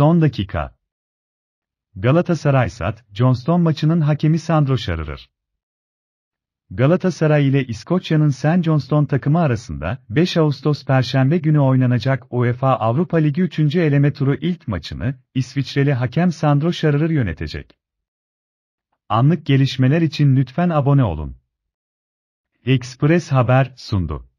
Son dakika. Galatasaray Sat, Johnston maçının hakemi Sandro Şarırır. Galatasaray ile İskoçya'nın St. Johnston takımı arasında 5 Ağustos Perşembe günü oynanacak UEFA Avrupa Ligi 3. eleme turu ilk maçını İsviçreli hakem Sandro Şarırır yönetecek. Anlık gelişmeler için lütfen abone olun. Express Haber sundu.